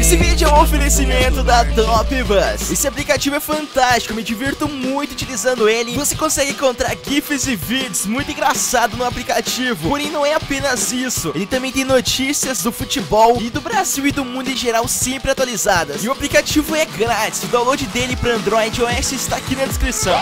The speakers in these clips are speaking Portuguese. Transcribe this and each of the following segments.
Esse vídeo é um oferecimento da Top Bus. Esse aplicativo é fantástico, me divirto muito utilizando ele. Você consegue encontrar GIFs e vídeos muito engraçado no aplicativo. Porém, não é apenas isso. Ele também tem notícias do futebol e do Brasil e do mundo em geral sempre atualizadas. E o aplicativo é grátis. O download dele para Android e iOS está aqui na descrição.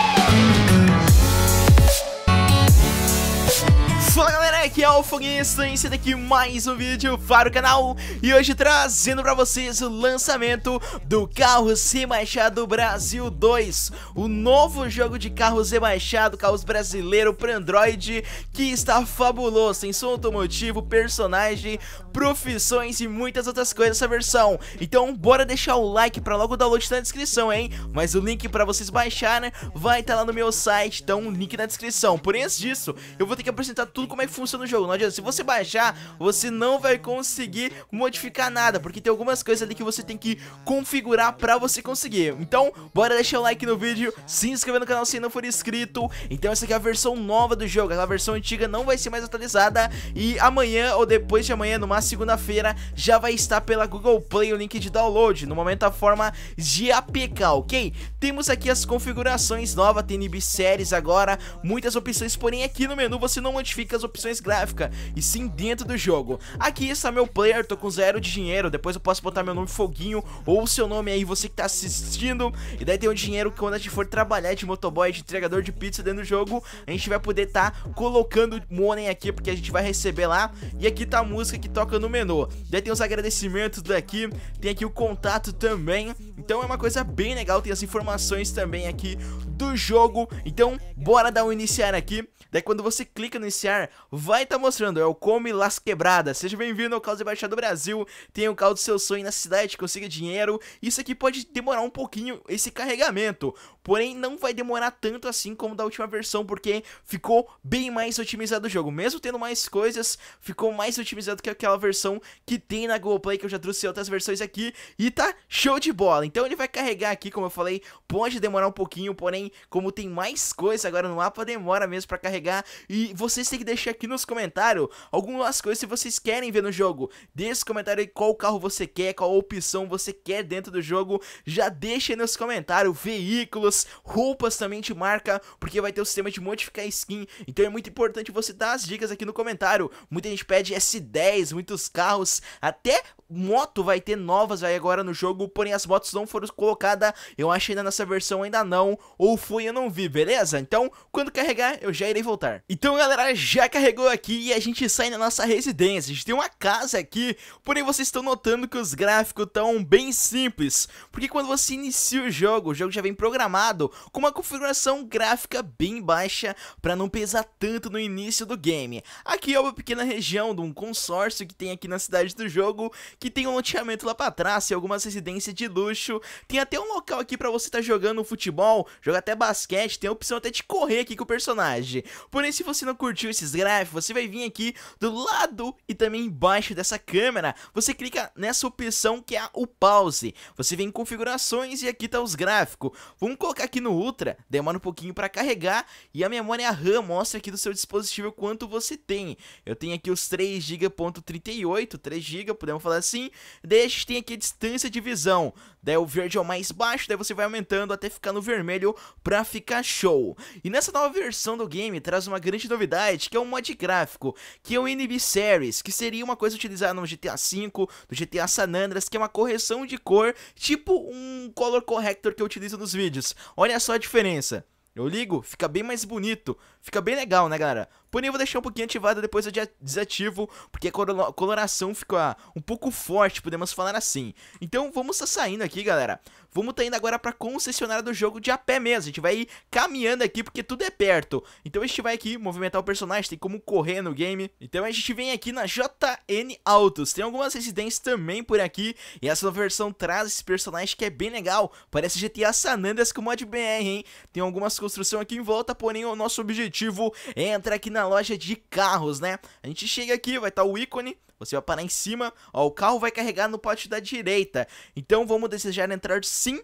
Fala galera, aqui é o Foguista e aqui é mais um vídeo para o canal E hoje trazendo para vocês o lançamento do carro C Machado Brasil 2 O novo jogo de carros Z Machado, carros brasileiro para Android Que está fabuloso, tem som automotivo, personagem, profissões e muitas outras coisas essa versão Então bora deixar o like para logo o download na descrição, hein Mas o link para vocês baixarem né, vai estar tá lá no meu site, então link na descrição Por antes disso, eu vou ter que apresentar tudo como é que funciona o jogo. Não adianta, se você baixar, você não vai conseguir modificar nada, porque tem algumas coisas ali que você tem que configurar pra você conseguir. Então, bora deixar o like no vídeo, se inscrever no canal se não for inscrito. Então essa aqui é a versão nova do jogo, a versão antiga não vai ser mais atualizada e amanhã ou depois de amanhã, numa segunda-feira, já vai estar pela Google Play o link de download, no momento a forma de APK, ok? Temos aqui as configurações novas, tem NB Series agora, muitas opções, porém aqui no menu você não modifica as opções gráficas, e sim dentro do jogo. Aqui está meu player, tô com zero de dinheiro, depois eu posso botar meu nome Foguinho, ou o seu nome aí, você que tá assistindo, e daí tem o dinheiro que quando a gente for trabalhar de motoboy, de entregador de pizza dentro do jogo, a gente vai poder estar tá colocando money aqui, porque a gente vai receber lá, e aqui tá a música que toca no menu. Daí tem os agradecimentos daqui, tem aqui o contato também, então é uma coisa bem legal, tem as informações também aqui do jogo. Então, bora dar um iniciar aqui. Daí quando você clica no iniciar, vai estar tá mostrando, é o Come Las Quebradas. Seja bem-vindo ao Caos Embaixador Brasil, tenha o caos do seu sonho na cidade, consiga dinheiro. Isso aqui pode demorar um pouquinho esse carregamento. Porém, não vai demorar tanto assim como da última versão, porque ficou bem mais otimizado o jogo. Mesmo tendo mais coisas, ficou mais otimizado que aquela versão que tem na Google Play, que eu já trouxe outras versões aqui, e tá show de bola. Então ele vai carregar aqui, como eu falei, pode demorar um pouquinho, porém, como tem mais coisa agora no mapa, demora mesmo pra carregar. E vocês têm que deixar aqui nos comentários algumas coisas que vocês querem ver no jogo. Deixe no comentário aí qual carro você quer, qual opção você quer dentro do jogo. Já deixa aí nos comentários veículos, roupas também te marca, porque vai ter o sistema de modificar skin. Então é muito importante você dar as dicas aqui no comentário. Muita gente pede S10, muitos carros, até moto vai ter novas aí agora no jogo, porém as motos não foram colocadas, eu acho ainda nessa versão ainda não, ou foi eu não vi, beleza? Então, quando carregar, eu já irei voltar. Então, galera, já carregou aqui e a gente sai na nossa residência, a gente tem uma casa aqui, porém vocês estão notando que os gráficos estão bem simples, porque quando você inicia o jogo, o jogo já vem programado, lado, com uma configuração gráfica bem baixa para não pesar tanto no início do game. Aqui é uma pequena região de um consórcio que tem aqui na cidade do jogo, que tem um loteamento lá para trás e algumas residências de luxo. Tem até um local aqui para você estar tá jogando futebol, jogar até basquete, tem a opção até de correr aqui com o personagem. Porém, se você não curtiu esses gráficos, você vai vir aqui do lado e também embaixo dessa câmera, você clica nessa opção que é o pause. Você vem em configurações e aqui tá os gráficos. Vamos colocar colocar aqui no Ultra, demora um pouquinho para carregar e a memória RAM mostra aqui do seu dispositivo quanto você tem. Eu tenho aqui os 3 GB.38, 3 GB, podemos falar assim, deixa tem aqui a distância de visão. Daí o verde é o mais baixo, daí você vai aumentando até ficar no vermelho pra ficar show. E nessa nova versão do game traz uma grande novidade, que é um mod gráfico, que é o NB Series, que seria uma coisa utilizada no GTA V, no GTA San Andreas, que é uma correção de cor, tipo um color corrector que eu utilizo nos vídeos. Olha só a diferença. Eu ligo, fica bem mais bonito, fica bem legal, né, galera? Porém, eu vou deixar um pouquinho ativado, depois eu desativo, porque a coloração fica ah, um pouco forte, podemos falar assim. Então, vamos tá saindo aqui, galera. Vamos tá indo agora pra concessionária do jogo de a pé mesmo. A gente vai ir caminhando aqui, porque tudo é perto. Então, a gente vai aqui movimentar o personagem, tem como correr no game. Então, a gente vem aqui na JN Autos. Tem algumas residências também por aqui, e essa versão traz esse personagem que é bem legal. Parece GTA San Andreas com mod BR, hein? Tem algumas coisas construção aqui em volta, porém o nosso objetivo é entrar aqui na loja de carros, né? A gente chega aqui, vai estar tá o ícone, você vai parar em cima, ó, o carro vai carregar no pote da direita. Então vamos desejar entrar sim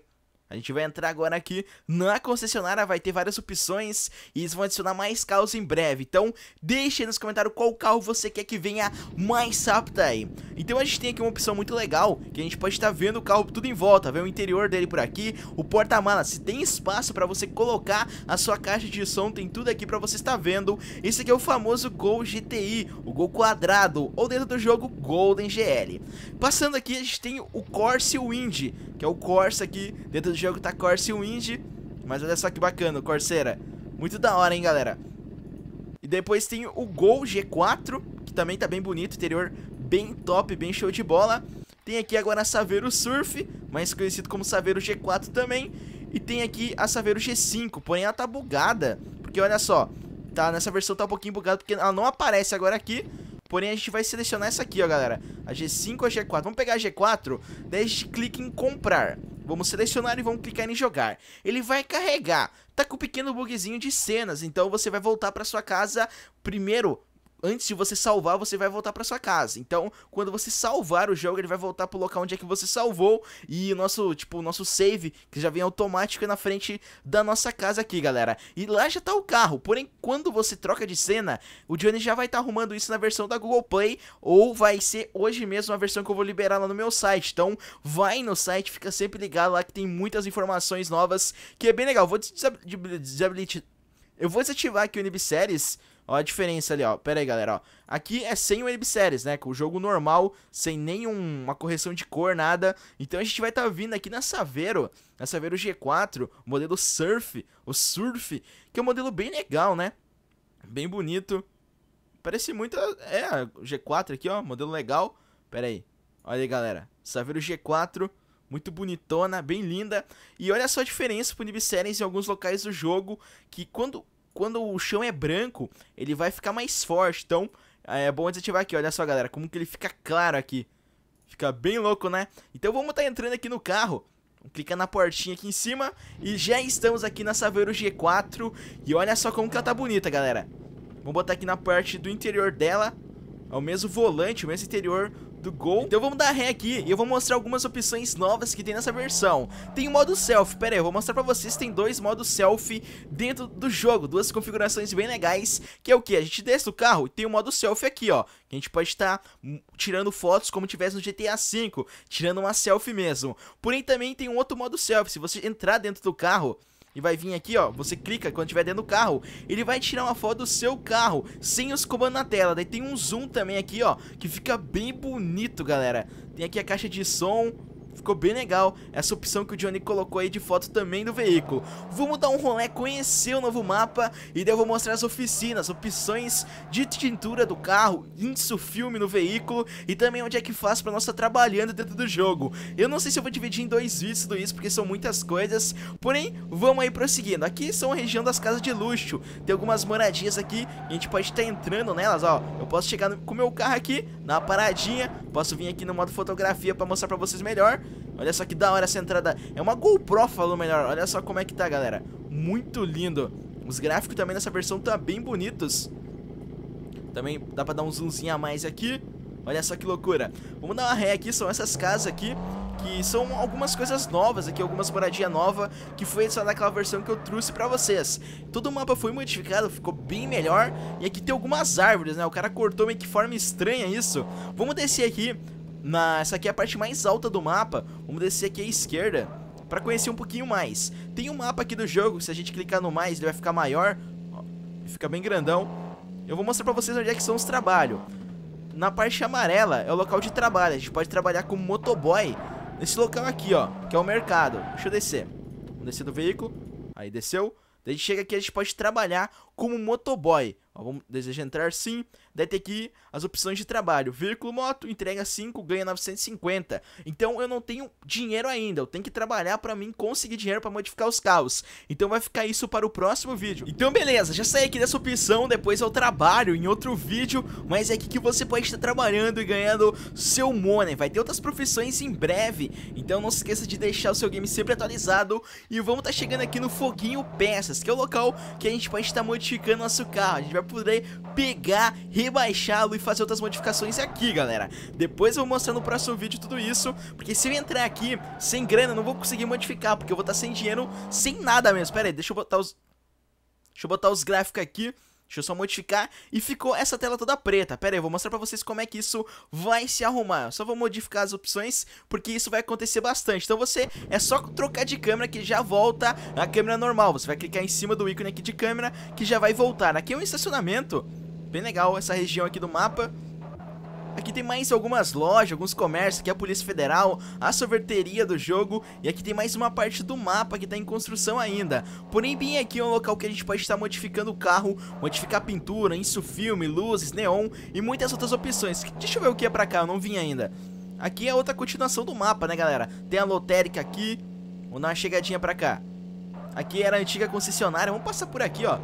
a gente vai entrar agora aqui na concessionária, vai ter várias opções e eles vão adicionar mais carros em breve. Então, deixe aí nos comentários qual carro você quer que venha mais rápido aí. Então a gente tem aqui uma opção muito legal, que a gente pode estar vendo o carro tudo em volta, ver o interior dele por aqui, o porta-malas, se tem espaço para você colocar a sua caixa de som, tem tudo aqui para você estar vendo. Esse aqui é o famoso Gol GTI, o Gol quadrado, ou dentro do jogo Golden GL. Passando aqui, a gente tem o Corsa Wind que é o Corsa aqui. Dentro do jogo tá Corsa e o Indy. Mas olha só que bacana, Corsera Muito da hora, hein, galera. E depois tem o Gol G4, que também tá bem bonito, interior bem top, bem show de bola. Tem aqui agora a Saveiro Surf, mais conhecido como Saveiro G4 também. E tem aqui a Saveiro G5, porém ela tá bugada, porque olha só, tá nessa versão tá um pouquinho bugada, porque ela não aparece agora aqui, Porém, a gente vai selecionar essa aqui, ó, galera. A G5 a G4. Vamos pegar a G4, daí a gente clica em comprar. Vamos selecionar e vamos clicar em jogar. Ele vai carregar. Tá com um pequeno bugzinho de cenas, então você vai voltar pra sua casa primeiro antes de você salvar, você vai voltar para sua casa. Então, quando você salvar o jogo, ele vai voltar pro local onde é que você salvou e o nosso, tipo, o nosso save que já vem automático é na frente da nossa casa aqui, galera. E lá já tá o carro. Porém, quando você troca de cena, o Johnny já vai estar tá arrumando isso na versão da Google Play ou vai ser hoje mesmo a versão que eu vou liberar lá no meu site. Então, vai no site, fica sempre ligado lá que tem muitas informações novas, que é bem legal. Vou desabilitar eu vou desativar aqui o Unibseries Ó a diferença ali, ó. Pera aí, galera, ó. Aqui é sem o Webseries, né? Com o jogo normal, sem nenhuma correção de cor, nada. Então a gente vai estar tá vindo aqui na Saveiro, na Saveiro G4, o modelo Surf, o Surf, que é um modelo bem legal, né? Bem bonito. Parece muito... É, G4 aqui, ó, modelo legal. Pera aí. Olha aí, galera. Saveiro G4, muito bonitona, bem linda. E olha só a diferença pro Nibseries em alguns locais do jogo, que quando quando o chão é branco, ele vai ficar mais forte. Então, é bom desativar aqui. Olha só, galera, como que ele fica claro aqui. Fica bem louco, né? Então, vamos estar tá entrando aqui no carro. Clica na portinha aqui em cima e já estamos aqui na Saveiro G4. E olha só como que ela tá bonita, galera. Vamos botar aqui na parte do interior dela. É o mesmo volante, o mesmo interior do Gol. Então vamos dar ré aqui e eu vou mostrar algumas opções novas que tem nessa versão. Tem o modo selfie, pera aí, eu vou mostrar pra vocês, tem dois modos selfie dentro do jogo, duas configurações bem legais, que é o que? A gente desce do carro e tem o modo selfie aqui, ó, que a gente pode estar tá tirando fotos como tivesse no GTA V, tirando uma selfie mesmo. Porém também tem um outro modo selfie, se você entrar dentro do carro... E vai vir aqui, ó, você clica, quando estiver dentro do carro, ele vai tirar uma foto do seu carro, sem os comandos na tela. Daí tem um zoom também aqui, ó, que fica bem bonito, galera. Tem aqui a caixa de som, Ficou bem legal essa opção que o Johnny colocou aí de foto também do veículo. Vamos dar um rolê, conhecer o novo mapa e daí eu vou mostrar as oficinas, opções de tintura do carro, índice filme no veículo e também onde é que faz pra nós estar trabalhando dentro do jogo. Eu não sei se eu vou dividir em dois vídeos tudo isso porque são muitas coisas, porém vamos aí prosseguindo. Aqui são a região das casas de luxo, tem algumas moradinhas aqui a gente pode estar entrando nelas, ó. Eu posso chegar no, com o meu carro aqui, na paradinha, posso vir aqui no modo fotografia pra mostrar pra vocês melhor Olha só que da hora essa entrada. É uma GoPro, falou melhor. Olha só como é que tá, galera. Muito lindo. Os gráficos também nessa versão tá bem bonitos. Também dá pra dar um zoomzinho a mais aqui. Olha só que loucura. Vamos dar uma ré aqui, são essas casas aqui que são algumas coisas novas aqui, algumas moradia nova que foi só daquela versão que eu trouxe pra vocês. Todo o mapa foi modificado, ficou bem melhor. E aqui tem algumas árvores, né? O cara cortou meio que forma estranha isso. Vamos descer aqui, na, essa aqui é a parte mais alta do mapa, vamos descer aqui à esquerda para conhecer um pouquinho mais. Tem um mapa aqui do jogo, se a gente clicar no mais ele vai ficar maior, ó, fica bem grandão. Eu vou mostrar para vocês onde é que são os trabalhos. Na parte amarela é o local de trabalho, a gente pode trabalhar como motoboy nesse local aqui, ó, que é o mercado. Deixa eu descer. Vamos descer do veículo, aí desceu. Daí a gente chega aqui, a gente pode trabalhar como motoboy. Ó, vamos, deseja entrar sim. Daí tem aqui as opções de trabalho. veículo moto, entrega 5, ganha 950. Então eu não tenho dinheiro ainda. Eu tenho que trabalhar para mim conseguir dinheiro para modificar os carros. Então vai ficar isso para o próximo vídeo. Então beleza, já saí aqui dessa opção. Depois eu trabalho em outro vídeo. Mas é aqui que você pode estar trabalhando e ganhando seu money. Vai ter outras profissões em breve. Então não se esqueça de deixar o seu game sempre atualizado. E vamos estar tá chegando aqui no Foguinho Peças, que é o local que a gente pode estar tá modificando modificando nosso carro. A gente vai poder pegar, rebaixá-lo e fazer outras modificações aqui, galera. Depois eu vou mostrar no próximo vídeo tudo isso, porque se eu entrar aqui sem grana, eu não vou conseguir modificar, porque eu vou estar sem dinheiro, sem nada mesmo. Pera aí, deixa eu botar os... Deixa eu botar os gráficos aqui Deixa eu só modificar. E ficou essa tela toda preta. Pera aí, eu vou mostrar pra vocês como é que isso vai se arrumar. Eu só vou modificar as opções, porque isso vai acontecer bastante. Então você é só trocar de câmera que já volta a câmera normal. Você vai clicar em cima do ícone aqui de câmera, que já vai voltar. Aqui é um estacionamento. Bem legal essa região aqui do mapa. Aqui tem mais algumas lojas, alguns comércios, aqui é a Polícia Federal, a sorveteria do jogo e aqui tem mais uma parte do mapa que está em construção ainda. Porém, bem aqui é um local que a gente pode estar modificando o carro, modificar pintura, isso filme, luzes, neon e muitas outras opções. Deixa eu ver o que é pra cá, eu não vim ainda. Aqui é outra continuação do mapa, né, galera? Tem a lotérica aqui, vamos dar uma chegadinha pra cá. Aqui era a antiga concessionária, vamos passar por aqui, ó,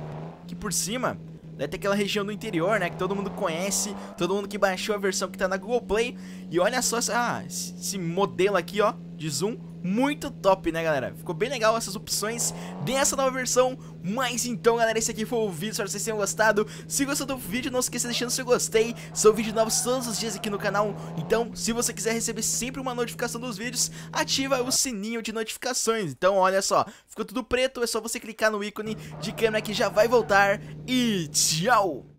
aqui por cima... Deve ter aquela região do interior, né? Que todo mundo conhece, todo mundo que baixou a versão que tá na Google Play. E olha só essa, ah, esse modelo aqui, ó, de zoom muito top, né, galera? Ficou bem legal essas opções dessa nova versão. Mas então, galera, esse aqui foi o vídeo. Espero que vocês tenham gostado. Se gostou do vídeo, não esqueça de deixar seu gostei. São vídeos novos todos os dias aqui no canal. Então, se você quiser receber sempre uma notificação dos vídeos, ativa o sininho de notificações. Então, olha só, ficou tudo preto. É só você clicar no ícone de câmera que já vai voltar. E tchau!